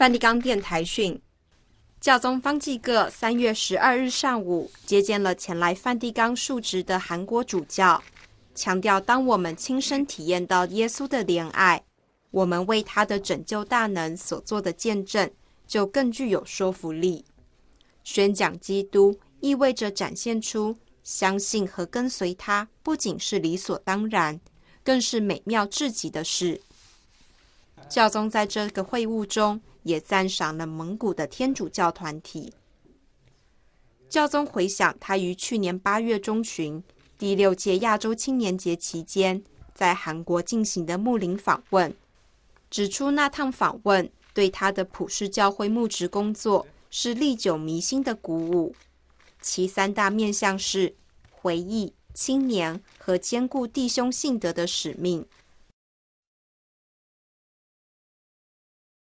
梵蒂冈电台讯，教宗方济各三月十二日上午接见了前来梵蒂冈述职的韩国主教，强调：当我们亲身体验到耶稣的怜爱，我们为他的拯救大能所做的见证就更具有说服力。宣讲基督意味着展现出相信和跟随他，不仅是理所当然，更是美妙至极的事。教宗在这个会晤中也赞赏了蒙古的天主教团体。教宗回想他于去年八月中旬第六届亚洲青年节期间在韩国进行的牧灵访问，指出那趟访问对他的普世教会牧职工作是历久弥新的鼓舞。其三大面向是回忆、青年和兼顾弟兄性德的使命。